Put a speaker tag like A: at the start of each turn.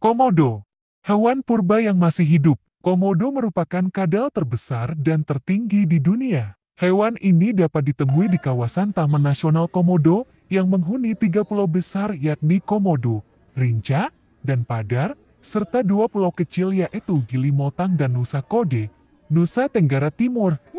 A: Komodo Hewan purba yang masih hidup, komodo merupakan kadal terbesar dan tertinggi di dunia. Hewan ini dapat ditemui di kawasan Taman Nasional Komodo yang menghuni tiga pulau besar yakni Komodo, Rinca, dan Padar, serta dua pulau kecil yaitu Gili Motang dan Nusa Kode, Nusa Tenggara Timur.